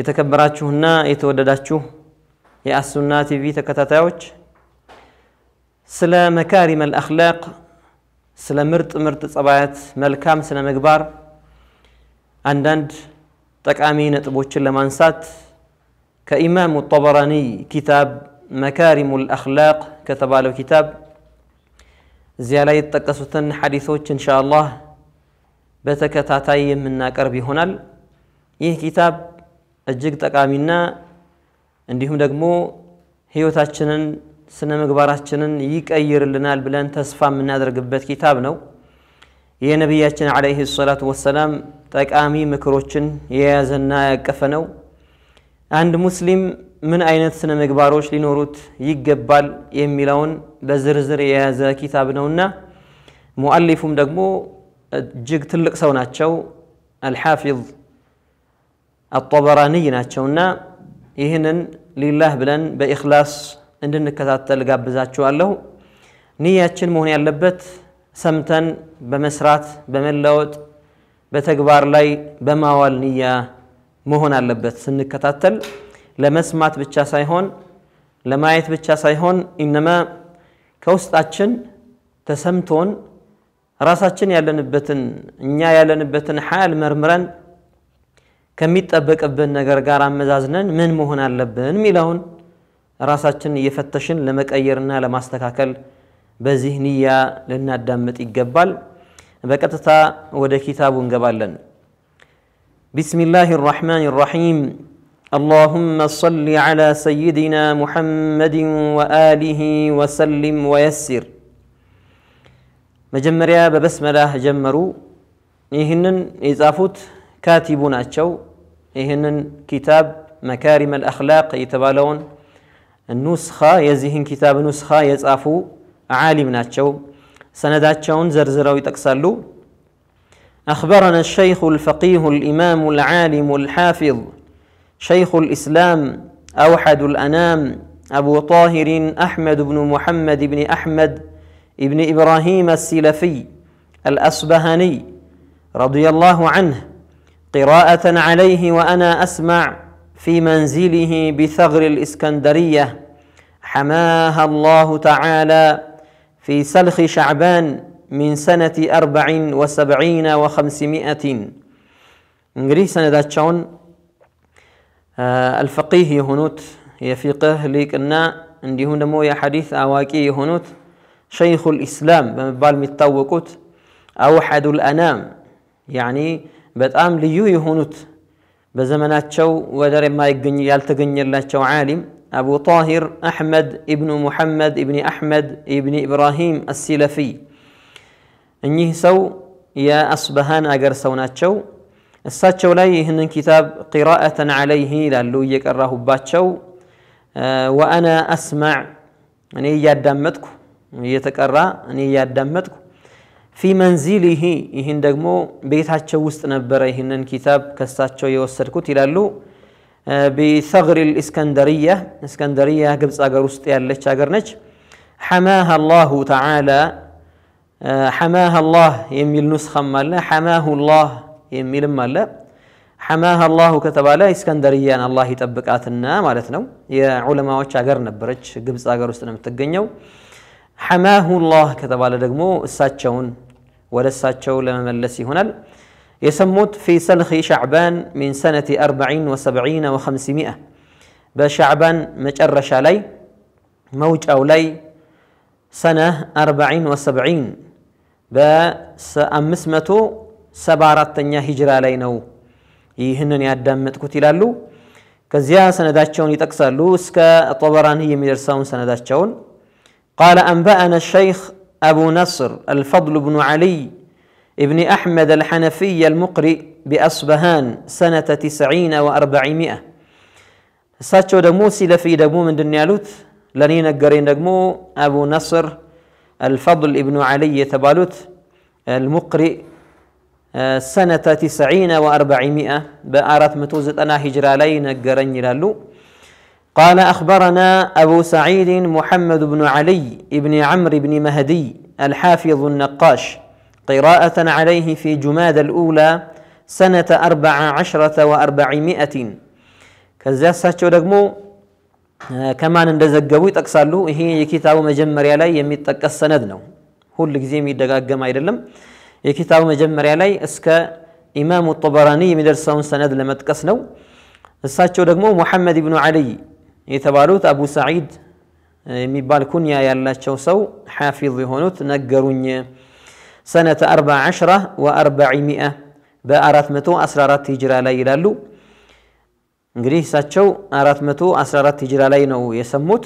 የተከበራችሁና የተወደዳችሁ የአሱና ቲቪ ተከታታዮች ስለ መካሪም አልአኽላቅ ስለ ምርጥ ምርጥ ጸባያት መልካም ስነ ምግባር አንዳንድ ጠቃሚ ነጥቦችን ለማንሳት ከኢማሙ ጠበራኒ ኪታብ መካሪሙ አልአኽላቅ ከተባለው ኪታብ እዚያ ላይ የተጠቀሱትን ሐዲሶች እንሻ አላህ በተከታታይ የምናቀርብ ይሆናል ይህ ኪታብ እጅግ ጠቃሚና እንዲሁም ደግሞ ህይወታችንን ስነ ምግባራችንን ይቀይርልናል ብለን ተስፋ የምናደርግበት ኪታብ ነው። የነቢያችን ዓለይሂ ሰላቱ ወሰላም ጠቃሚ ምክሮችን የያዘና ያቀፈ ነው። አንድ ሙስሊም ምን አይነት ስነ ምግባሮች ሊኖሩት ይገባል የሚለውን በዝርዝር የያዘ ኪታብ ነውና ሙአሊፉም ደግሞ እጅግ ትልቅ ሰው ናቸው አልሓፊዝ አጦበራንይ ናቸውና ይህንን ሊላህ ብለን በኢኽላስ እንድንከታተል ጋብዛችኋለሁ። ንያችን መሆን ያለበት ሰምተን በመስራት በመለወጥ በተግባር ላይ በማዋል ንያ መሆን አለበት። ስንከታተል ለመስማት ብቻ ሳይሆን ለማየት ብቻ ሳይሆን ኢነማ ከውስጣችን ተሰምቶን ራሳችን ያለንበትን እኛ ያለንበትን ሓል መርምረን ከሚጠበቅብን ነገር ጋር አመዛዝነን ምን መሆን አለብን የሚለውን ራሳችን እየፈተሽን ለመቀየርና ለማስተካከል በዚህ ንያ ልናዳምጥ ይገባል። በቀጥታ ወደ ኪታቡ እንገባለን። ቢስሚላህ ራሕማን ራሒም اللهم صل على سيدنا محمد وآله وسلم ويسر መጀመሪያ በበስመላህ ጀመሩ። ይህንን የጻፉት ካቲቡ ናቸው። إهن كتاب مكارم الأخلاق يتبالون النسخة يزيهن كتاب نسخة يزعفو عالم ناتشو سنداتشون زرزرو يتكسلو أخبرنا الشيخ الفقيه الإمام العالم الحافظ شيخ الإسلام أوحد الأنام أبو طاهر أحمد بن محمد بن أحمد بن إبراهيم السلفي الأصبهاني رضي الله عنه قراءة عليه وأنا أسمع في منزله بثغر الإسكندرية حماها الله تعالى في سلخ شعبان من سنة أربع وسبعين وخمسمائة إنجري سنة شون الفقيه يهنوت يفقه فقه لكنا عندي هنا مويا حديث أواكي يهنوت شيخ الإسلام بمبال أوحد الأنام يعني آه በጣም ልዩ የሆኑት በዘመናቸው ወደር የማይገኝ ያልተገኘላቸው ዓሊም አቡ ጣሂር አሕመድ ኢብኑ ሙሐመድ ኢብኒ አሕመድ ኢብኒ ኢብራሂም አሲለፊ እኚህ ሰው የአስበሃን አገር ሰው ናቸው እሳቸው ላይ ይህንን ኪታብ ቂራአተን ዓለይህ ይላሉ እየቀራሁባቸው ወአና አስማዕ እኔ እያዳመጥኩ እየተቀራ እኔ እያዳመጥኩ ፊ መንዚሊሂ ይህን ደግሞ ቤታቸው ውስጥ ነበረ ይህንን ኪታብ ከሳቸው የወሰድኩት ይላሉ ቢሰግሪ ልእስከንደርያ እስከንደርያ ግብፅ ሀገር ውስጥ ያለች ሀገር ነች ሐማሃ ላሁ ተዓላ ሐማሃ ላህ የሚል ኑስኻም አለ ሐማሁ ላህ የሚልም አለ ሐማሃ ላሁ ከተባለ እስከንደርያን አላህ ይጠብቃትና ማለት ነው የዑለማዎች ሀገር ነበረች ግብፅ ሀገር ውስጥ ነው የምትገኘው حماه الله كتب على دقمو الساتشون ورساتشو لما ملسي هنا يسموت في سلخ شعبان من سنة أربعين وسبعين وخمسمائة بشعبان مجرش علي موج أولي سنة أربعين وسبعين بأمسمة سبارات تنيا هجرة لينو يهنن يادمت كتلالو كزيا سنة داتشون يتكسلو اسكا طبران هي مدرسون سنة داتشون قال أنبأنا الشيخ أبو نصر الفضل بن علي ابن أحمد الحنفي المقرئ بأصبهان سنة تسعين وأربعمائة እሳቸው ደግሞ دمو من دنيا لوت لنين قرين دمو أبو نصر الفضل ابن علي تبالوت المقرئ آه، سنة تسعين وأربعمائة بأرات متوزت أنا هجرالين قرين لالو قال أخبرنا أبو سعيد محمد بن علي بن عمرو بن مهدي الحافظ النقاش قراءة عليه في جماد الأولى سنة أربع عشرة وأربعمائة كذا ساتشو دقمو كمان اندزقوي تقصالو هي يكتاب مجمر يلاي يميتك السند نو هول لكزيم يدقاقم አይደለም የኪታቡ መጀመሪያ ላይ እስከ ኢማሙ ጠበራኒ የሚደርሰውን سند لما ነው እሳቸው ደግሞ محمد بن علي يتبالوت أبو سعيد مبال كنيا يلا تشوسو حافظ هونوت نقرون سنة أربع عشرة وأربعمائة بأرات متو أسرارات تجرى لي لالو انجريه ساتشو أرات متو أسرارات تجرى لي نو يسموت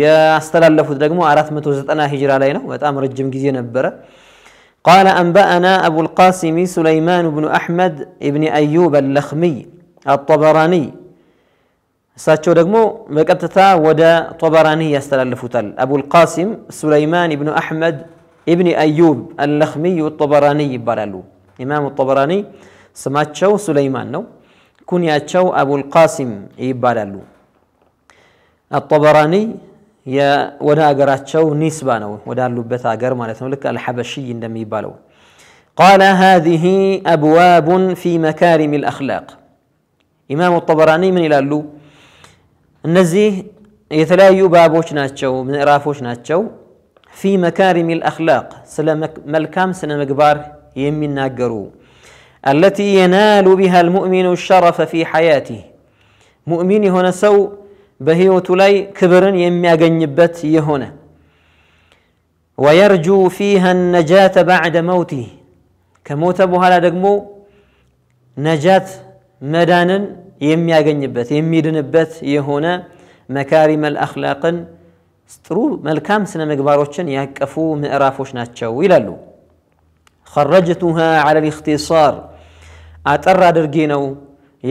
يا استلال لفو درقمو أرات متو زتنا هجرى لي نو أمر الجم نبرة قال أنبأنا أبو القاسم سليمان بن أحمد ابن أيوب اللخمي الطبراني ساتشو دغمو مكتتا ودا طبراني يستلال فتل أبو القاسم سليمان ابن أحمد ابن أيوب اللخمي الطبراني برالو إمام الطبراني سماتشو سليمان نو كنياتشو أبو القاسم يبرالو الطبراني يا ودا أقراتشو نيسبانو ودا اللبتا أقر مالتنو لك الحبشي دم يبالو قال هذه أبواب في مكارم الأخلاق إمام الطبراني من إلى اللو النزيه يتلا يبابوش ناتشو من إرافوش ناتشو في مكارم الأخلاق سلام ملكام سنة مقبار يمي ناقرو التي ينال بها المؤمن الشرف في حياته مؤمن هنا سو بهيو تلاي كبرا يمي أغنبت يهنا ويرجو فيها النجاة بعد موته كموت بها لدقمو نجاة مدانا يم يعجن بث يم يدن بث يهونا مكارم الأخلاق سترو ملكام سنة مجباروشن يكفو من أرافوش ناتشو ويلالو خرجتها على الاختصار أترى درجينو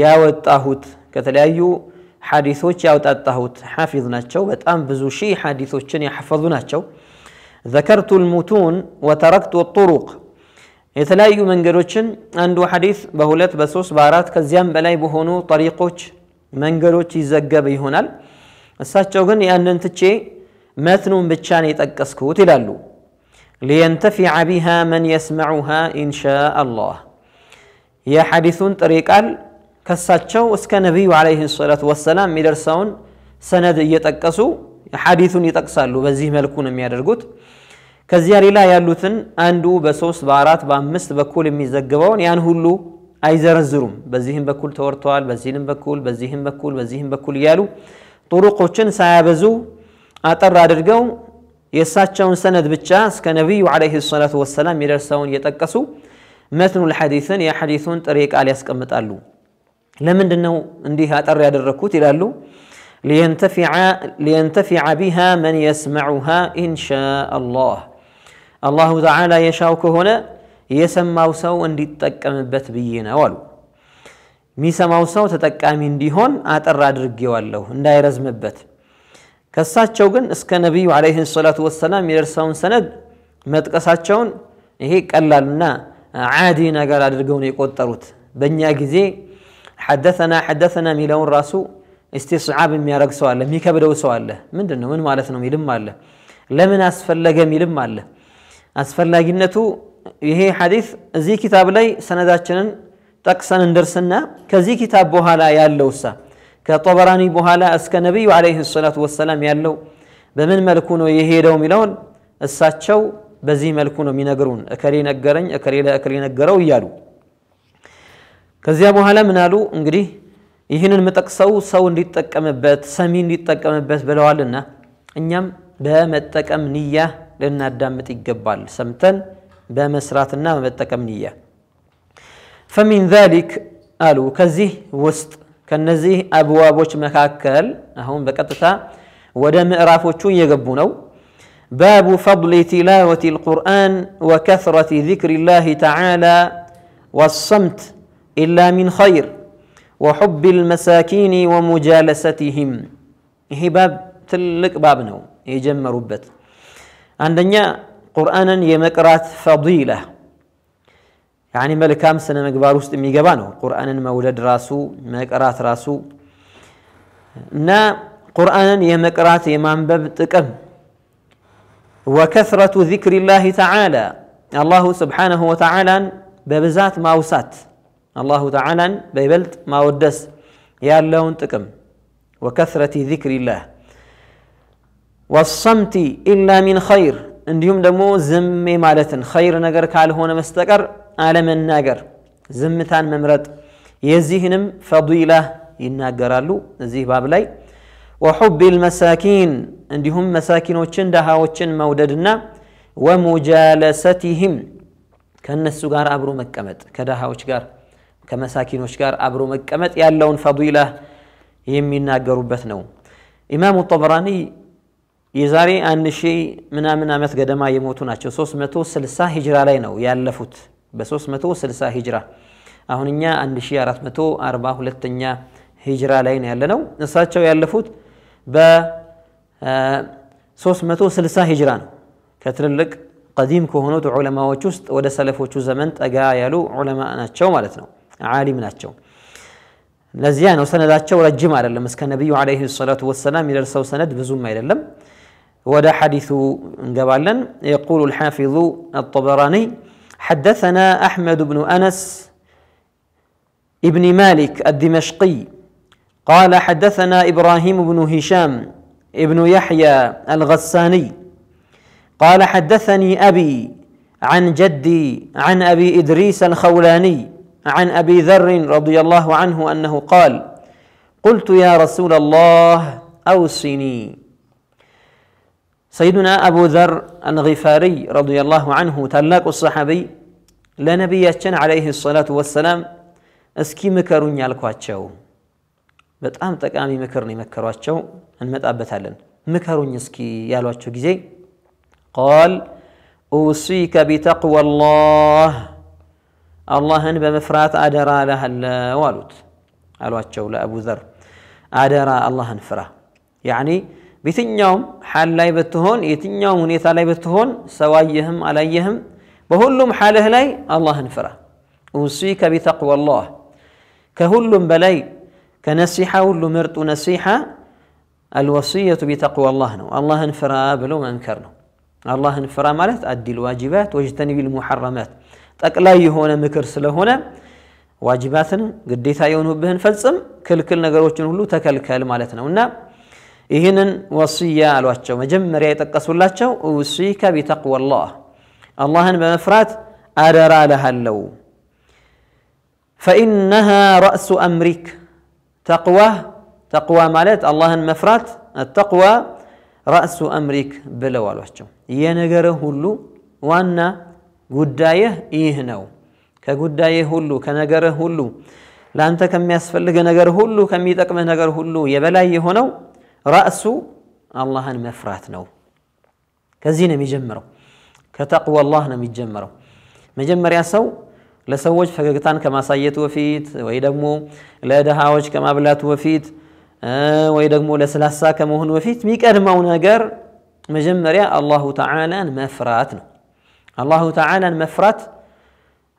يا وتاهوت كتلايو حديثوش يا وتاهوت حافظ ناتشو بتأم بزوشي حديثوشن يحفظ ناتشو ذكرت المتون وتركت الطرق የተለያዩ መንገዶችን አንዱ ሐዲስ በሁለት በሶስት በአራት ከዚያም በላይ በሆኑ ጠሪቆች መንገዶች ይዘገብ ይሆናል እሳቸው ግን ያንን ትቼ መትኑን ብቻ ነው የጠቀስኩት ይላሉ ሊየንተፊዐ ቢሃ መን የስመዑሃ ኢንሻ አላህ የሐዲሱን ጥሬ ቃል ከሳቸው እስከ ነቢዩ ዓለይህ ሰላቱ ወሰላም የሚደርሰውን ሰነድ እየጠቀሱ ሐዲሱን ይጠቅሳሉ በዚህ መልኩ ነው የሚያደርጉት كزيار إلى يالوثن أندو بسوس بارات بامس بكول ميزقبون يعني هلو أيزر الزروم بزيهم بكول تورتوال بزيهم بكول بزيهم بكول بزيهم بكول يالو طرقو چن سايبزو أتر رادرقو يساتشون سند بچاس كنبي عليه الصلاة والسلام يرسون يتكسو مثل الحديثن يا حديثون تريك آلياس كمت ألو لمن دنو اندي هاتر رادرقوت يلالو لينتفع لينتفع بها من يسمعها ان شاء الله አላሁ ተዓላ የሻው ከሆነ የሰማው ሰው እንዲጠቀምበት ብዬ ነው አሉ። የሚሰማው ሰው ተጠቃሚ እንዲሆን አጠር አድርጌዋለሁ እንዳይረዝምበት። ከሳቸው ግን እስከ ነቢዩ ዓለይሂ ሰላቱ ወሰላም የደርሰውን ሰነድ መጥቀሳቸውን ይሄ ቀላልና ዓዲ ነገር አድርገው ነው የቆጠሩት። በእኛ ጊዜ ሐደተና ሐደተና የሚለውን ራሱ እስቲስዓብ የሚያደርግ ሰው አለ፣ የሚከብደው ሰው አለ። ምንድን ነው ምን ማለት ነው የሚልም አለ፣ ለምን አስፈለገ የሚልም አለ። አስፈላጊነቱ ይሄ ሐዲስ እዚህ ኪታብ ላይ ሰነዳችንን ጠቅሰን እንደርስና ከዚህ ኪታብ በኋላ ያለው ሳ ከጦበራኒ በኋላ እስከ ነቢዩ ዓለይሂ ሰላቱ ወሰላም ያለው በምን መልኩ ነው የሄደው የሚለውን እሳቸው በዚህ መልኩ ነው የሚነግሩን። እከሌ ነገረኝ፣ እከሌ ለእከሌ ነገረው እያሉ ከዚያ በኋላ ምን አሉ? እንግዲህ ይህንን ምጠቅሰው ሰው እንዲጠቀምበት ሰሚ እንዲጠቀምበት ብለዋልና እኛም በመጠቀም ንያ لنا الدامت يقبل سمتن بمسراتنا ومتكمنية فمن ذلك قالوا كزي وسط كنزي أبواب وش مكاكل هون بكتتا ودا مئراف يقبونو باب فضل تلاوة القرآن وكثرة ذكر الله تعالى والصمت إلا من خير وحب المساكين ومجالستهم هي باب تلك باب يجمع ربته عندنا قرآن يمقرات فضيلة يعني ملك أمس أنا مقبار وسط ميجبانه قرآن مولد راسو مقرات راسو نا قرآن يمقرات إمام باب تكم وكثرة ذكر الله تعالى الله سبحانه وتعالى ببزات ما وسات الله تعالى ببلت ما ودس يا لون تكم وكثرة ذكر الله والصمت إلا من خير إن يوم دمو زم مالتن خير نجر كالهون مستقر على من نجر زم ثان ممرد يزهنم فضيلة إن نجرالو زيه بابلي وحب المساكين إن يوم مساكين وشن دها وشن موددنا ومجالستهم كان السجار أبرو مكمت كده وشجار كمساكين وشجار أبرو مكمت يالون فضيلة يمين ناقر بثنو إمام الطبراني የዛሬ 1000 ምናምን ዓመት ገደማ የሞቱ ናቸው። 360 ሂጅራ ላይ ነው ያለፉት። በ360 ሂጅራ አሁን እኛ 1442ኛ ሂጅራ ላይ ነው ያለነው። እሳቸው ያለፉት በ360 ሂጅራ ነው። ከትልልቅ ቀዲም ከሆኑት ዑለማዎች ውስጥ ወደ ሰለፎቹ ዘመን ጠጋ ያሉ ዑለማ ናቸው ማለት ነው። ዓሊም ናቸው። ለዚያ ነው ሰነዳቸው ረጅም አይደለም። እስከ ነቢዩ ዓለይሂ ሰላቱ ወሰላም የሚደርሰው ሰነድ ብዙም አይደለም። ودا حديث قبالا يقول الحافظ الطبراني حدثنا أحمد بن أنس ابن مالك الدمشقي قال حدثنا إبراهيم بن هشام ابن يحيى الغساني قال حدثني أبي عن جدي عن أبي إدريس الخولاني عن أبي ذر رضي الله عنه أنه قال قلت يا رسول الله أوصني سيدنا أبو ذر الغفاري رضي الله عنه تلاك الصحابي لنبياتنا عليه الصلاة والسلام اسكي مكرون يالكواتشو بتأم تكامي مكرني مكرواتشو انمت أبتالن مكرون يسكي يالواتشو جزي قال أوصيك بتقوى الله الله አላህን በመፍራት አደራ እልሃለሁ አሉት አሏቸው لأبو ذر አደራ الله أنفرا يعني በየትኛውም ሓል ላይ ብትሆን የትኛውም ሁኔታ ላይ ብትሆን ሰው አየህም አላየህም በሁሉም ሓልህ ላይ አላህን ፍራ ኡሲከ ቢተቅዋላህ ከሁሉም በላይ ከነሲሓ ሁሉ ምርጡ ነሲሓ الوصية بتقوى الله نو الله انفرا بلو منكر نو الله انفرا مالت أدي الواجبات واجتنب المحرمات ጠቅላይ የሆነ ምክር ስለሆነ ዋጅባትን ግዴታ የሆኑብህን ፈጽም ክልክል ነገሮችን ሁሉ ተከልከል ማለት ነው እና إهنن وصيا الواتشو مجمّر يتقصو اللاتشو أوصيك بتقوى الله اللهن بمفرات أدرى لها اللو فإنها رأس أمرك تقوى تقوى مالت اللهن مفرات التقوى رأس أمرك بلو الواتشو ينقره هلو وأن قدايه إهنو كقدايه هلو كنقره هلو لأنت كم يسفل لك نقره هلو كم يتقمه نقره هلو يبلايه هنو ራእሱ አላህን መፍራት ነው። ከዚህ ነው የሚጀምረው። ከተቅዋ አላህ ነው የሚጀምረው። መጀመሪያ ሰው ለሰዎች ፈገግታን ከማሳየቱ በፊት ወይ ደግሞ ለድሃዎች ከማብላቱ በፊት ወይ ደግሞ ለስላሳ ከመሆኑ በፊት የሚቀድመው ነገር መጀመሪያ አላሁ ተዓላን መፍራት ነው። አላሁ ተዓላን መፍራት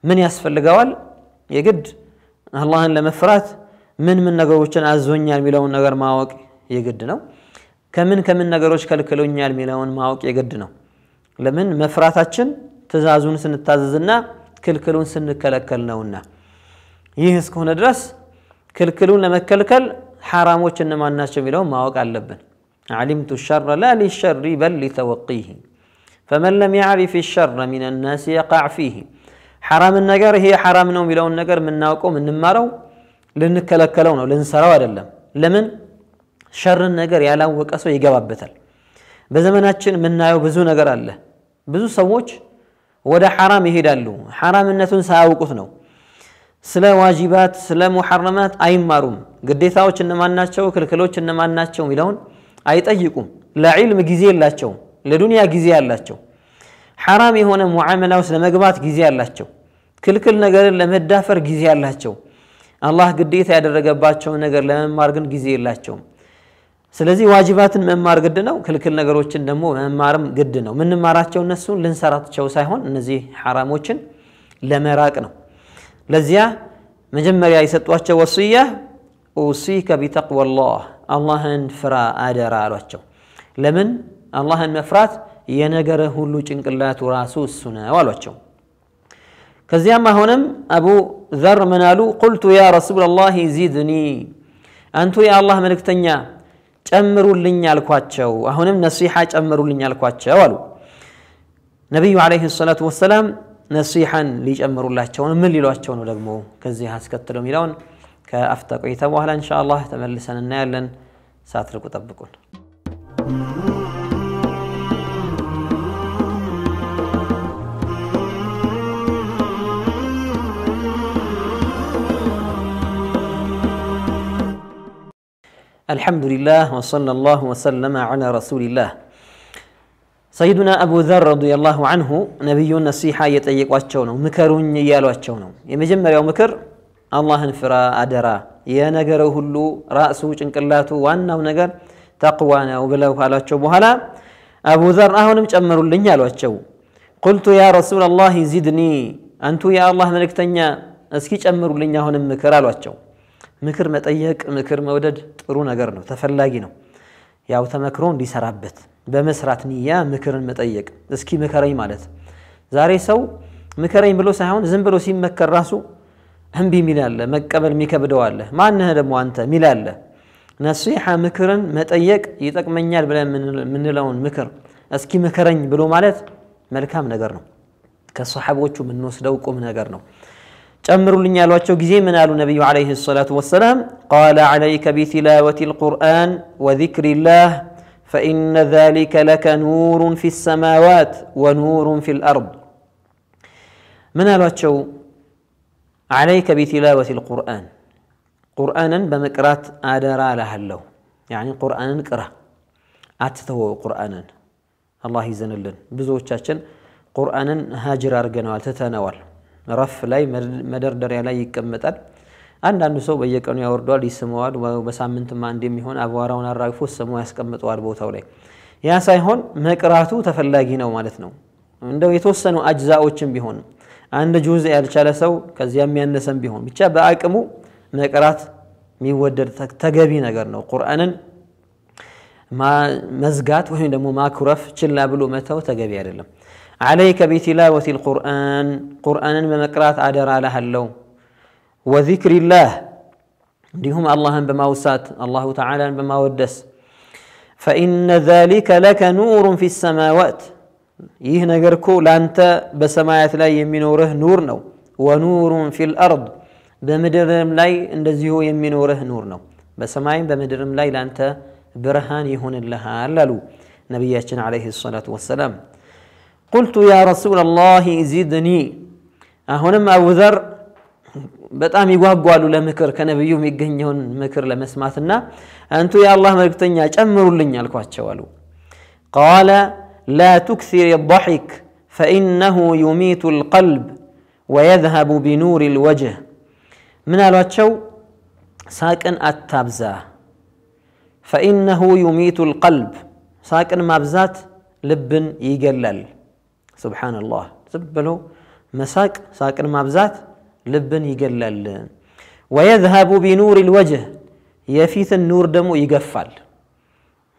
ምን ያስፈልገዋል? የግድ አላህን ለመፍራት ምን ምን ነገሮችን አዞኛል የሚለውን ነገር ማወቅ የግድ ነው። ከምን ከምን ነገሮች ከልክለውኛል የሚለውን ማወቅ የግድ ነው። ለምን መፍራታችን ትእዛዙን ስንታዘዝና ክልክሉን ስንከለከል ነውና። ይህ እስከሆነ ድረስ ክልክሉን ለመከልከል ሐራሞች እነማን ናቸው የሚለውን ማወቅ አለብን። علمت الشر لا للشر بل لتوقيه فمن لم يعرف الشر من الناس يقع فيه حرام النجر هي حرام نوم يلون النجر من ناقوم من مارو لنكلكلون لنسروا لمن ሸርን ነገር ያላወቀ ሰው ይገባበታል። በዘመናችን የምናየው ብዙ ነገር አለ። ብዙ ሰዎች ወደ ሐራም ይሄዳሉ። ሐራምነቱን ሳያውቁት ነው። ስለ ዋጂባት፣ ስለ ሙሐረማት አይማሩም። ግዴታዎች እነማን ናቸው፣ ክልክሎች እነማን ናቸው የሚለውን አይጠይቁም። ለዒልም ጊዜ የላቸውም። ለዱንያ ጊዜ አላቸው። ሐራም የሆነ ሙዓመላ ውስጥ ለመግባት ጊዜ አላቸው። ክልክል ነገርን ለመዳፈር ጊዜ አላቸው። አላህ ግዴታ ያደረገባቸውን ነገር ለመማር ግን ጊዜ የላቸውም። ስለዚህ ዋጅባትን መማር ግድ ነው ክልክል ነገሮችን ደግሞ መማርም ግድ ነው ምንማራቸው እነሱን ልንሰራቸው ሳይሆን እነዚህ ሐራሞችን ለመራቅ ነው ለዚያ መጀመሪያ የሰጧቸው ወስያ ኡሲከ ቢተቅወላህ አላህን ፍራ አደራ አሏቸው ለምን አላህን መፍራት የነገረ ሁሉ ጭንቅላቱ ራሱ እሱ ነው አሏቸው ከዚያም አሁንም አቡ ዘር ምን አሉ ቁልቱ ያ ረሱላ ላህ ዚድኒ አንቱ የአላህ መልእክተኛ ጨምሩልኝ አልኳቸው አሁንም ነሲሐ ጨምሩልኝ አልኳቸው አሉ ነቢዩ ዓለይሂ ሰላቱ ወሰላም ነሲሐን ሊጨምሩላቸውን ምን ሊሏቸው ነው ደግሞ ከዚህ አስከትለው የሚለውን ከአፍታ ቆይታ በኋላ እንሻ አላህ ተመልሰን እናያለን ሳትርቁ ጠብቁን الحمد لله وصلى الله وسلم على رسول الله سيدنا أبو ذر رضي الله عنه نبي النصيحة يتأيق واتشونه مكرون يالو واتشونه يمجمع يوم مكر الله انفرا أدرا يا نجره هلو رأسه جنكلاته وأنه نجر تقوانا وبلو قالوا بهلا أبو ذر أهون مجمر لن يالو قلت يا رسول الله زدني أنتو يا الله ملكتنيا اسكي ጨምሩልኝ አሁንም ምክር አሏቸው ምክር መጠየቅ፣ ምክር መውደድ ጥሩ ነገር ነው፣ ተፈላጊ ነው። ያው ተመክሮ እንዲሰራበት በመስራት ንያ ምክርን መጠየቅ፣ እስኪ ምከረኝ ማለት። ዛሬ ሰው ምከረኝ ብሎ ሳይሆን ዝም ብሎ ሲመከር ራሱ እምቢ ሚል አለ፣ መቀበል የሚከብደው አለ። ማንህ ደግሞ አንተ ሚል አለ። ነሲሐ ምክርን መጠየቅ ይጠቅመኛል ብለን የምንለውን ምክር እስኪ ምከረኝ ብሎ ማለት መልካም ነገር ነው። ከሰሓቦቹ የምንወስደው ቁም ነገር ነው። ጨምሩልኝ ያሏቸው من آل النبي عليه الصلاة والسلام قال عليك بتلاوة القرآن وذكر الله فإن ذلك لك نور في السماوات ونور في الأرض من ألواتشو عليك بتلاوة القرآن قرآنا بمكرات آدرا لهلو يعني قرآنا كره أتتوى قرآنا الله يزن لن بزوجتشن قرآنا هاجر أرقنا والتتانوال ረፍ ላይ መደርደሪያ ላይ ይቀመጣል። አንዳንዱ ሰው በየቀኑ ያወርደዋል፣ ይስመዋል። በሳምንትም አንድ የሚሆን አቧራውን አራግፎ ስሞ ያስቀምጠዋል ቦታው ላይ። ያ ሳይሆን መቅራቱ ተፈላጊ ነው ማለት ነው። እንደው የተወሰኑ አጅዛዎችን ቢሆን አንድ ጁዝ ያልቻለ ሰው ከዚያ የሚያነሰም ቢሆን ብቻ በአቅሙ መቅራት የሚወደድ ተገቢ ነገር ነው። ቁርአንን መዝጋት ወይም ደግሞ ማኩረፍ፣ ችላ ብሎ መተው ተገቢ አይደለም። عليك بتلاوة القرآن قرآن بمقرات عدر على هلو وذكر الله لهم الله بما وسات الله تعالى بما ودس فإن ذلك لك نور في السماوات إيه نقركو لأنت بسماعات لا يمنوره نور نو ونور في الأرض بمدرم لا اندزيه يمنوره نور نو بسماعين بمدرم لا لأنت برهان يهون الله نبينا عليه الصلاة والسلام قلت يا رسول الله زدني هنا ما وذر بتأم يقوى لولا مكر كان بيوم يجنيون مكر لما سمعتنا أنتو يا الله مرقتني تنيا أمر لني على شوالو قال لا تكثر الضحك فإنه يميت القلب ويذهب بنور الوجه من الواتشو ساكن التابزة فإنه يميت القلب ساكن مبزات لبن يجلل ስብሓንላህ ዝብሎ መሳቅ ሳቅን ማብዛት ልብን ይገላል ወየዝሃቡ ቢኑር ልወጅህ የፊትን ኑር ደግሞ ይገፋል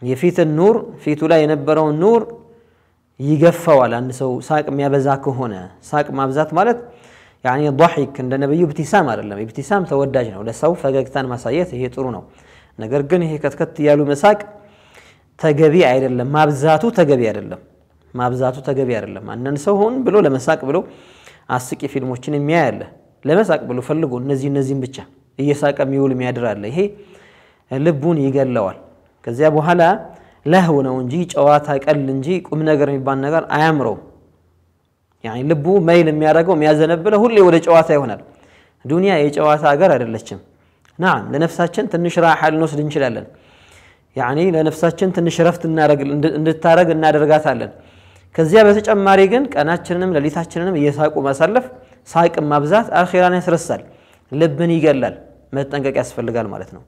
የፊትን ኑር ፊቱ ላይ የነበረውን ኑር ይገፋዋል አንድ ሰው ሳቅ የሚያበዛ ከሆነ ሳቅ ማብዛት ማለት ያኒ ضحክ እንደ ነብዩ ኢብቲሳም አይደለም ኢብቲሳም ተወዳጅ ነው ለሰው ፈገግታን ማሳየት ይሄ ጥሩ ነው ነገር ግን ይሄ ከትከት ያሉ መሳቅ ተገቢ አይደለም ማብዛቱ ተገቢ አይደለም ማብዛቱ ተገቢ አይደለም። አንዳንድ ሰው ሆን ብሎ ለመሳቅ ብሎ አስቂ ፊልሞችን የሚያያለ ለመሳቅ ብሎ ፈልጎ እነዚህ እነዚህም ብቻ እየሳቀ የሚውል የሚያድር አለ። ይሄ ልቡን ይገለዋል። ከዚያ በኋላ ለህው ነው እንጂ ጨዋታ ቀል እንጂ ቁም ነገር የሚባል ነገር አያምረውም። ያኒ ልቡ መይል የሚያደርገው የሚያዘነብለው ሁሌ ወደ ጨዋታ ይሆናል። ዱንያ የጨዋታ ሀገር አይደለችም። ናም ለነፍሳችን ትንሽ ራሓ ልንወስድ እንችላለን። ያኒ ለነፍሳችን ትንሽ ረፍት እንድታረግ እናደርጋታለን። ከዚያ በተጨማሪ ግን ቀናችንንም ሌሊታችንንም እየሳቁ ማሳለፍ ሳቅን ማብዛት አኼራን ያስረሳል፣ ልብን ይገላል። መጠንቀቅ ያስፈልጋል ማለት ነው።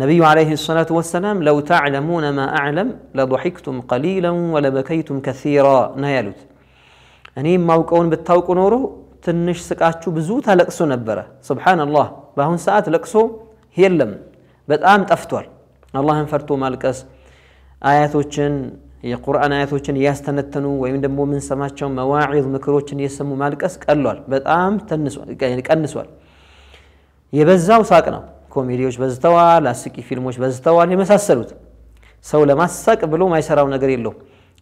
ነቢዩ ዓለይሂ ሰላቱ ወሰላም ለው ተዕለሙነ ማ አዕለም ለضሒክቱም ቀሊለን ወለበከይቱም ከሲራ ነው ያሉት። እኔ የማውቀውን ብታውቁ ኖሮ ትንሽ ስቃችሁ ብዙ ታለቅሱ ነበረ። ሱብሓነላህ፣ በአሁን ሰዓት ለቅሶ የለም፣ በጣም ጠፍቷል። አላህን ፈርቶ ማልቀስ አያቶችን القرآن آيات وشن يستنتنو ويمن دمو من سماة شون مواعظ مكرو وشن يسمو مالك أسك ألوال بدأم تنسوال يعني كأنسوال يبزا وساقنا كوميدي وش بزتوا لاسكي فيلم بزتوا اللي مساس سلوت سولة ما ساق بلو ما يسراو نقري اللو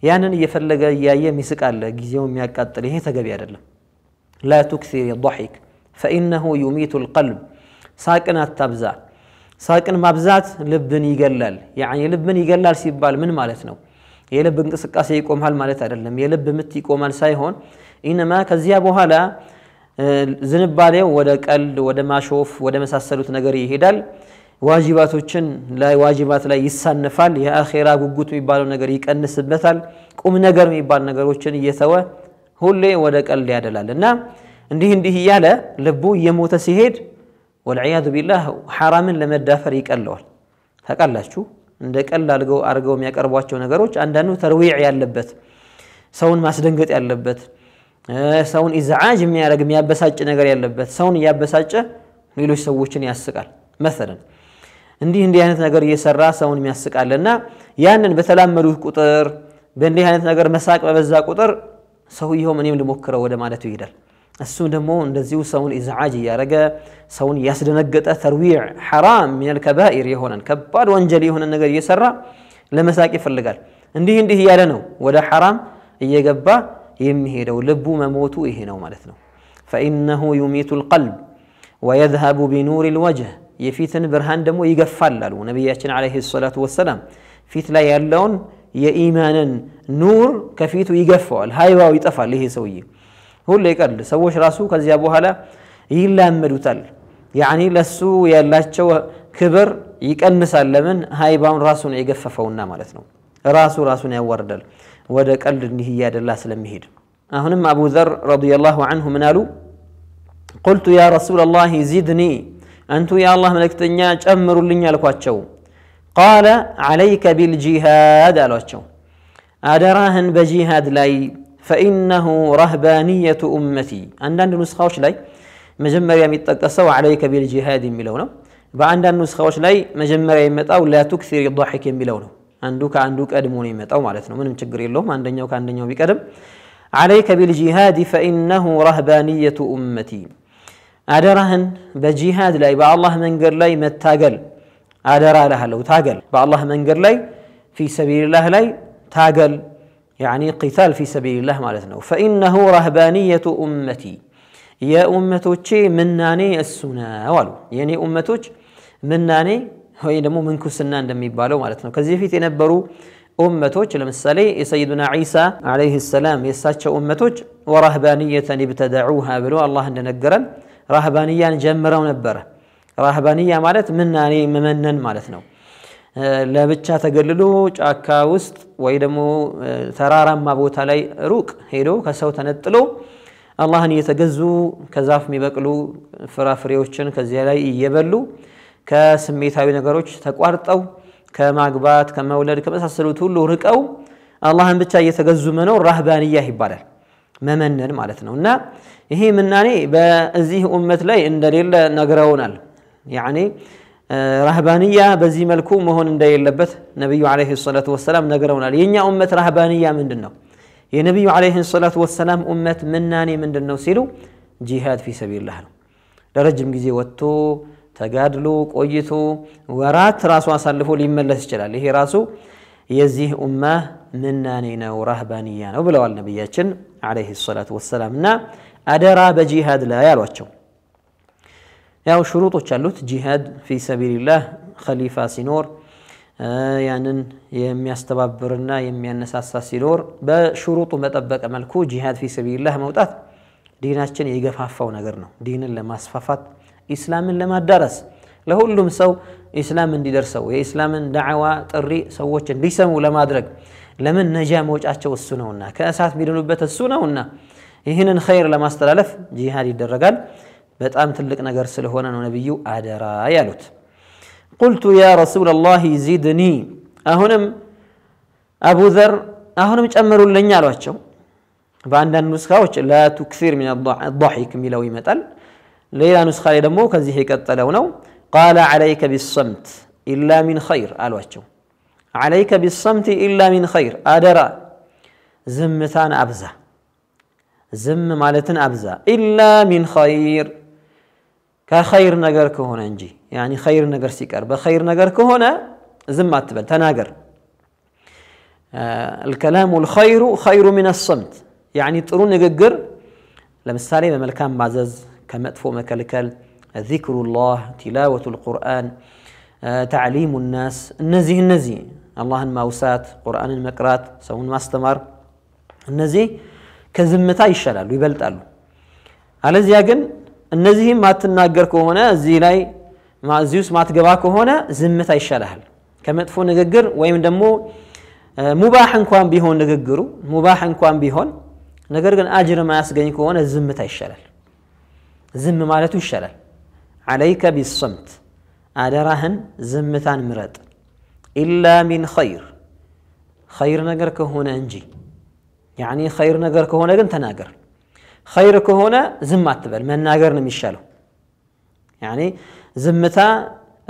يعني يفلق يأي ميسك ألا جيزيو مياك أطليه تقبي لا تكثير الضحك فإنه يميت القلب ساكنة التبزا ساقنا مبزات لبن يقلل يعني لبن يقلل سيبال من مالتنو የልብ እንቅስቃሴ ይቆማል ማለት አይደለም። የልብ ምት ይቆማል ሳይሆን ኢነማ ከዚያ በኋላ ዝንባሌው ወደ ቀልድ፣ ወደ ማሾፍ፣ ወደ መሳሰሉት ነገር ይሄዳል። ዋጅባቶችን ላይ ዋጅባት ላይ ይሳነፋል። የአኼራ ጉጉት የሚባለው ነገር ይቀንስበታል። ቁም ነገር የሚባል ነገሮችን እየተወ ሁሌ ወደ ቀልድ ያደላል እና እንዲህ እንዲህ እያለ ልቡ እየሞተ ሲሄድ ወልዕያዙ ቢላህ ሐራምን ለመዳፈር ይቀለዋል። ታውቃላችሁ እንደ ቀል አድርገው የሚያቀርቧቸው ነገሮች አንዳንዱ ተርዊዕ ያለበት ሰውን ማስደንገጥ ያለበት ሰውን ኢዝዓጅ የሚያደርግ የሚያበሳጭ ነገር ያለበት ሰውን እያበሳጨ ሌሎች ሰዎችን ያስቃል። መሰለን እንዲህ እንዲህ አይነት ነገር እየሰራ ሰውን የሚያስቃል እና ያንን በተላመዱት ቁጥር በእንዲህ አይነት ነገር መሳቅ በበዛ ቁጥር ሰውየውም እኔም ልሞክረው ወደ ማለቱ ይሄዳል። السودمون الذي يسوى الإزعاج يا رجا سوى ياسد نجت ثرويع حرام من الكبائر يهونا كبار وانجلي هنا النجار يسرى لما ساكي فلقال عندي عندي هي لنا ولا حرام هي جبا يمهي لو لبوا ما موتوا إيه هنا وما لثنوا فإنه يميت القلب ويذهب بنور الوجه يفيثن برهان دمو يقفل ونبياتنا عليه الصلاة والسلام فيث لا يلون يا إيمانا نور كفيت يقفل هاي واو يتفل له سويه هول يكال راسو كزي أبو هلا إلا مدوتال يعني لسو يلاتشو كبر يكال نسال هاي باون راسو يقففونا مالتنو راسو راسو يوردل ودك قال إن هي يد الله سلم هيد أهون أبو ذر رضي الله عنه منالو قلت يا رسول الله زدني أنتو يا الله ملك الدنيا أمر لني على قال عليك بالجهاد على أدراهن بجهاد لا ፈኢነሁ ረህባንየቱ ኡመቲ አንዳንድ ኑስኻዎች ላይ መጀመሪያ የሚጠቀሰው አለይከ ቢልጂሃድ የሚለው ነው በአንዳንድ ኑስኻዎች ላይ መጀመሪያ የሚመጣው ላቱክሲር ضحክ የሚለው ነው አንዱ ከአንዱ ቀድሞ ነው የሚመጣው ማለት ነው ምንም ችግር የለውም አንደኛው ከአንደኛው ቢቀድም عليك بالجهاد فإنه رهبانية أمتي አደራህን በጂሃድ ላይ በአላህ መንገድ ላይ መታገል አደራ እልሃለሁ ታገል በአላህ መንገድ ላይ ፊ ሰቢልላህ ላይ ታገል يعني قتال في سبيل الله ማለት فإنه رهبانية أمتي يا أمتوቼ مناني السنة ነው አሉ የኔ أمتوች ምናኔ ወይ ደግሞ ምንኩስና እንደሚባለው ማለት ነው ከዚህ በፊት የነበሩ أمتوش لمثالي سيدنا عيسى عليه السلام يساتش أمتوش ورهبانية ابتدعوها بلو الله ننقرن رهبانيا جمروا نبرة رهبانية مالت مناني ممنن مالتنا ለብቻ ተገልሎ ጫካ ውስጥ ወይ ደግሞ ተራራማ ቦታ ላይ ሩቅ ሄዶ ከሰው ተነጥሎ አላህን እየተገዙ ከዛፍ የሚበቅሉ ፍራፍሬዎችን ከዚያ ላይ እየበሉ ከስሜታዊ ነገሮች ተቋርጠው ከማግባት ከመውለድ ከመሳሰሉት ሁሉ ርቀው አላህን ብቻ እየተገዙ መኖር ራህባንያ ይባላል። መመነን ማለት ነው። እና ይሄ ምናኔ በዚህ ኡመት ላይ እንደሌለ ነግረውናል ያኔ ራህባንያ በዚህ መልኩ መሆን እንደሌለበት ነቢዩ ዓለይሂ ሰላቱ ወሰላም ነግረውናል። የእኛ ኡመት ራህባንያ ምንድን ነው? የነቢዩ ዓለይሂ ሰላቱ ወሰላም ኡመት ምናኔ ምንድን ነው ሲሉ ጂሃድ ፊሰቢላህ ነው። ለረጅም ጊዜ ወጥቶ ተጋድሎ ቆይቶ ወራት ራሱ አሳልፎ ሊመለስ ይችላል። ይሄ ራሱ የዚህ ኡማ ምናኔ ነው፣ ራህባንያ ነው ብለዋል ነቢያችን ዓለይሂ ሰላቱ ወሰላም እና አደራ በጂሃድ ላይ አሏቸው። ያው ሽሩጦች አሉት። ጂሃድ ፊ ሰቢልላህ ኸሊፋ ሲኖር ያንን የሚያስተባብርና የሚያነሳሳ ሲኖር በሽሩጡ በጠበቀ መልኩ ጂሃድ ፊ ሰቢልላህ መውጣት ዲናችን የገፋፋው ነገር ነው። ዲንን ለማስፋፋት ኢስላምን ለማዳረስ ለሁሉም ሰው ኢስላም እንዲደርሰው የኢስላምን ዳዕዋ ጥሪ ሰዎች እንዲሰሙ ለማድረግ ለምን ነጃ መውጫቸው እሱ ነውና፣ ከእሳት የሚድኑበት እሱ ነውና፣ ይህንን ኸይር ለማስተላለፍ ጂሃድ ይደረጋል። በጣም ትልቅ ነገር ስለሆነ ነው ነቢዩ አደራ ያሉት። ቁልቱ ያ ረሱለላሂ ዚድኒ አሁንም አቡ ዘር አሁንም ጨምሩልኝ አሏቸው። በአንዳንድ ኑስኻዎች ላ ቱክሲር ሚን ضحክ የሚለው ይመጣል። ሌላ ኑስኻ ላይ ደግሞ ከዚህ የቀጠለው ነው። ቃለ ዓለይከ ቢሰምት ኢላ ሚን ኸይር አሏቸው። ዓለይከ ቢሰምት ኢላ ሚን ኸይር አደራ፣ ዝምታን አብዛ፣ ዝም ማለትን አብዛ። ኢላ ሚን ኸይር كخير نجر كهونا نجي يعني خير نجر سكر بخير نجر كهونا زم تبل تناجر آه الكلام الخير خير من الصمت يعني ترون نجر لمسالي ما ملكان معزز كمدفو مكلكل ذكر الله تلاوة القرآن آه تعليم الناس النزي النزي الله الماوسات قرآن المقرات سوون ما استمر النزي كزمتاي الشلال ويبلت قالوا على زياجن النزهم ما تناجرك هنا زيلاي مع زيوس ما تجباك هنا زمة يشلها كما تفون نجقر ويمن دمو مباح كوان بيهون نجقرو مباح كوان بيهون نجرجن أجر ما يسقينك هنا زمة يشلها زم ما لا تشلل عليك بالصمت أدرهن زمة مرد إلا من خير خير نجرك هنا أنجي يعني خير نجرك هنا أنت ناجر خير كهونا زمات تبل من ناجر نمشيله يعني زمتا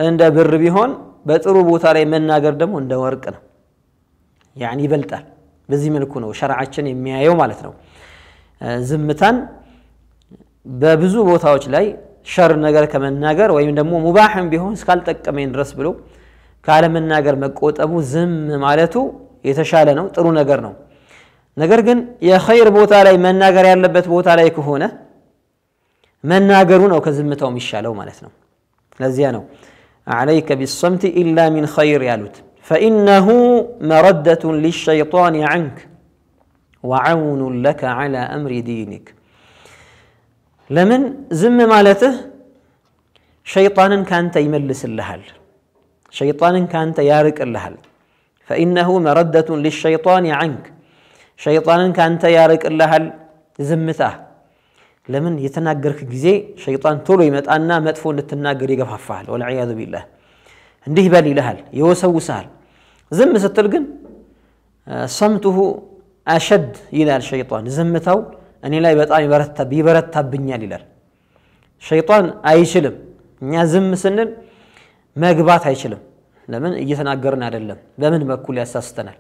عند بر بيهون بطرو بوتا ላይ መናገር ደግሞ እንደ ወርቅ ነው ያኒ ይበልጣል በዚህ መልኩ ነው ሸርዓችን የሚያየው ማለት ነው ዝምታን በብዙ ቦታዎች ላይ ሸር ነገር ከመናገር ወይም ደግሞ ሙባህም ቢሆን እስካልጠቀመኝ ድረስ ብሎ ካለመናገር መቆጠቡ ዝም ማለቱ የተሻለ ነው ጥሩ ነገር ነው ነገር ግን የኸይር ቦታ ላይ መናገር ያለበት ቦታ ላይ ከሆነ መናገሩ ነው ከዝምታው የሚሻለው ማለት ነው ለዚያ ነው عليك بالصمت إلا من خير يالوت فإنه مردة للشيطان عنك وعون لك على أمر دينك لمن زم مالته شيطانا كانت يملس اللهل شيطانا كانت يارك اللهل فإنه مردة للشيطان عنك ሸይጣንን ከአንተ ያርቅልሃል ዝምታህ ለምን የተናገርክ ጊዜ ሸይጣን ቶሎ ይመጣና መጥፎ እንድትናገር ይገፋፋሃል ወልዕያዙ ቢላህ እንዲህ በል ይልሃል ይወሰውስሃል ዝም ስትል ግን ሰምቱሁ አሸድ ይላል ሸይጣን ዝምታው እኔ ላይ በጣም ይበረታብኛል ይላል ሸይጣን አይችልም እኛ ዝም ስንል መግባት አይችልም ለምን እየተናገርን አይደለም በምን በኩል ያሳስተናል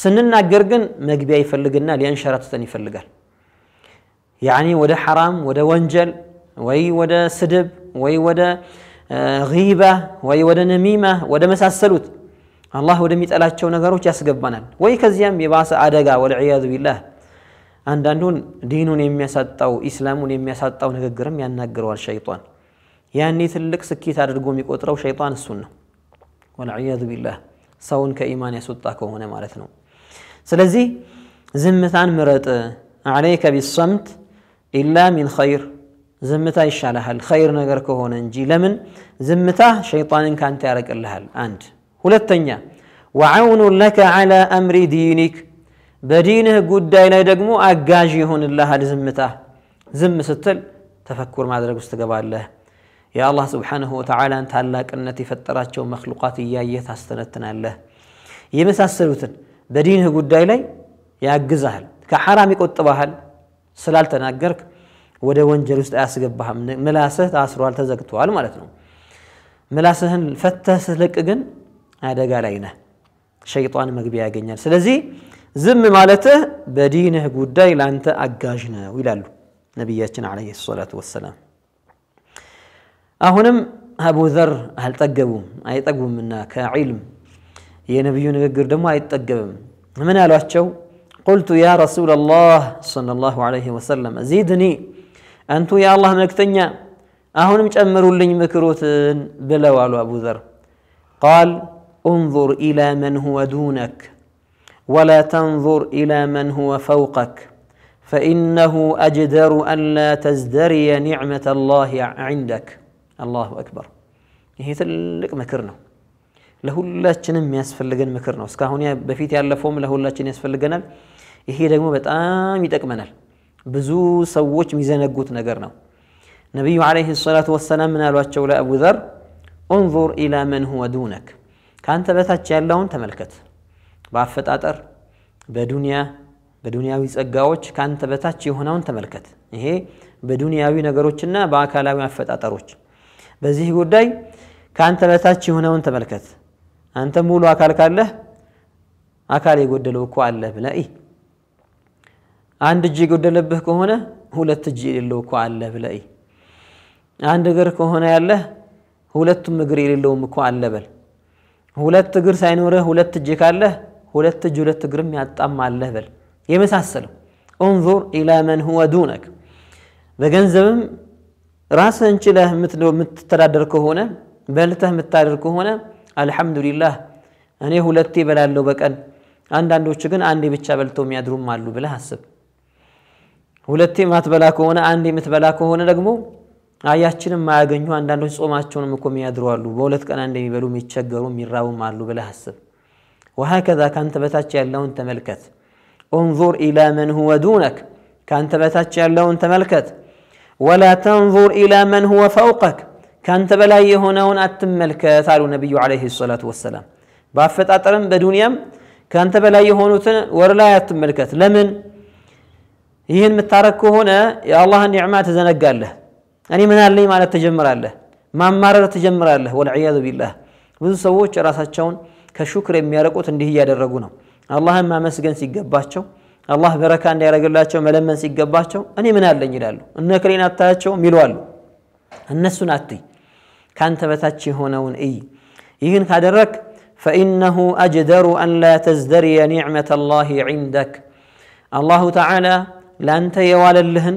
ስንናገር ግን መግቢያ ይፈልግና ሊያንሸራትተን ይፈልጋል ያኒ ወደ ሐራም ወደ ወንጀል ወይ ወደ ስድብ ወይ ወደ ጊባ ወይ ወደ ነሚማ ወደ መሳሰሉት አላህ ወደሚጠላቸው ነገሮች ያስገባናል ወይ ከዚያም የባሰ አደጋ ወልዕያዙ ቢላህ አንዳንዱን ዲኑን የሚያሳጣው ኢስላሙን የሚያሳጣው ንግግርም ያናግረዋል ሸይጣን ያኔ ትልቅ ስኬት አድርጎ የሚቆጥረው ሸይጣን እሱን ነው ወልዕያዙ ቢላህ ሰውን ከኢማን ያስወጣ ከሆነ ማለት ነው سلزي زمتان مرت عليك بالصمت إلا من خير زمتا يشالها الخير نقرك هون نجي لمن زمتا شيطان كان تارك لها أنت ولتنيا وعون لك على أمر دينك بدينه قد داينا يدقمو أقاجي هون الله لزمتا زم ستل تفكر ما درك استقبال له يا الله سبحانه وتعالى أنت هلاك أنتي فترات مخلوقات إياه يتاستنتنا له يمس السلوتن بدينه قداي لي يعجزها كحرام يقطبها سلال تناجرك وده وانجل وسط أسجبها ملاسه تأسروا على تزكتوا على مالتنا ملاسهن فتس سلك أجن هذا قال عينه شيطان جبيا جنير سلزي زم مالته بدينه قداي لأنت أجاجنا ويلالو نبياتنا عليه الصلاة والسلام أهونم أبو ذر هل تقبوا أي تقبوا منا كعلم የነቢዩ ንግግር ደግሞ አይጠገብም ምን አሏቸው ቁልቱ ያ ረሱላ ላህ صለ ላሁ ወሰለም ዚድኒ አንቱ የአላህ መልእክተኛ አሁንም ጨምሩልኝ ምክሩትን ብለው አሉ አቡዘር ቃል انظر إلى من هو دونك ولا تنظر إلى من هو فوقك فإنه أجدر أن لا تزدري نعمة الله عندك الله أكبر هي تلك مكرنا ለሁላችንም የሚያስፈልገን ምክር ነው። እስካሁን በፊት ያለፈውም ለሁላችን ያስፈልገናል። ይሄ ደግሞ በጣም ይጠቅመናል። ብዙ ሰዎች የሚዘነጉት ነገር ነው። ነቢዩ ዓለይሂ ሰላቱ ወሰላም ምን አሏቸው ለአቡ ዘር? ኡንዙር ኢላ መን ሁወ ዱነክ፣ ከአንተ በታች ያለውን ተመልከት። በአፈጣጠር በዱንያ በዱንያዊ ጸጋዎች ከአንተ በታች የሆነውን ተመልከት። ይሄ በዱንያዊ ነገሮችና በአካላዊ አፈጣጠሮች በዚህ ጉዳይ ከአንተ በታች የሆነውን ተመልከት አንተ ሙሉ አካል ካለህ አካል የጎደለው እኮ አለህ ብለህ አንድ እጅ የጎደለብህ ከሆነ ሁለት እጅ የሌለው እኮ አለህ ብለህ አንድ እግር ከሆነ ያለህ ሁለቱም እግር የሌለውም እኮ አለ በል። ሁለት እግር ሳይኖርህ ሁለት እጅ ካለህ ሁለት እጅ ሁለት እግርም ያጣም አለህ በል። የመሳሰለው ኡንዙር ኢላ መን ሁወ ዱነክ በገንዘብም ራስህን ችለህ የምትተዳደር ከሆነ በልተህ የምታደር ከሆነ አልሐምዱሊላህ እኔ ሁለቴ በላለው በቀን አንዳንዶቹ ግን አንዴ ብቻ በልተው የሚያድሩም አሉ ብለህ አስብ። ሁለቴ ማትበላ ከሆነ አንዴ የምትበላ ከሆነ ደግሞ አያችን ማያገኙ አንዳንዶች ጾማቸውንም እኮ የሚያድሩ አሉ። በሁለት ቀን አንድ የሚበሉ የሚቸገሩ የሚራቡም አሉ ብለህ አስብ። ወሀከዛ ካንተ በታች ያለውን ተመልከት። ኡንዙር ኢላ መን ሁወ ዱነክ ካንተ በታች ያለውን ተመልከት። ወላ ተንዙር ኢላ መን ሁወ ፈውቀክ ከአንተ በላይ የሆነውን አትመልከት አሉ ነቢዩ ዓለይሂ ሰላቱ ወሰላም። በአፈጣጠርም በዱንያም ከአንተ በላይ የሆኑትን ወር ላይ አትመልከት። ለምን? ይህን የምታረግ ከሆነ የአላህን ኒዕማ ትዘነጋለህ። እኔ ምን አለኝ ማለት ትጀምራለህ፣ ማማረር ትጀምራለህ። ወልዕያዙ ቢላህ ብዙ ሰዎች ራሳቸውን ከሹክር የሚያረቁት እንዲህ እያደረጉ ነው። አላህን ማመስገን ሲገባቸው፣ አላህ በረካ እንዲያደርግላቸው መለመን ሲገባቸው እኔ ምን አለኝ ይላሉ። እነ ክሌን አታያቸውም ይሉ አሉ። እነሱን አትይ كانت بتاتش هنا اي يهن كادرك فانه اجدر ان لا تزدري نعمه الله عندك الله تعالى لانت يا اللهن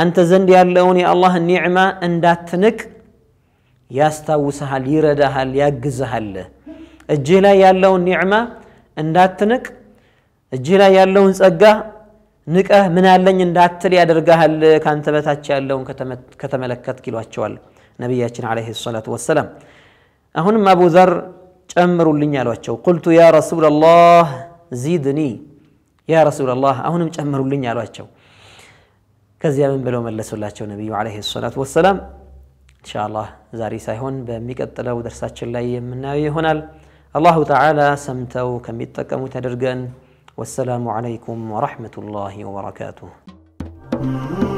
انت زندي اللوني الله النعمه ان داتنك ያስታውስሃል ሃል ይረዳሃል ያግዝሃል እጅህ ላይ ያለውን ኒዕማ እንዳትንቅ እጅህ ላይ ያለውን ጸጋ ንቀህ ምን አለኝ እንዳትል ያደርግሃል ካንተ በታች ያለውን ከተመለከት ይሏቸዋል። نبياتنا عليه الصلاة والسلام أهون أبو ذر أمر لني على قلت يا رسول الله زيدني يا رسول الله أهون أمر لني على وجهه من بلوم اللس الله نبي عليه الصلاة والسلام إن شاء الله زاري سايهون بميك التلاو درسات اللي من هنا الله تعالى سمتو كم يتكم تدرقن والسلام عليكم ورحمة الله وبركاته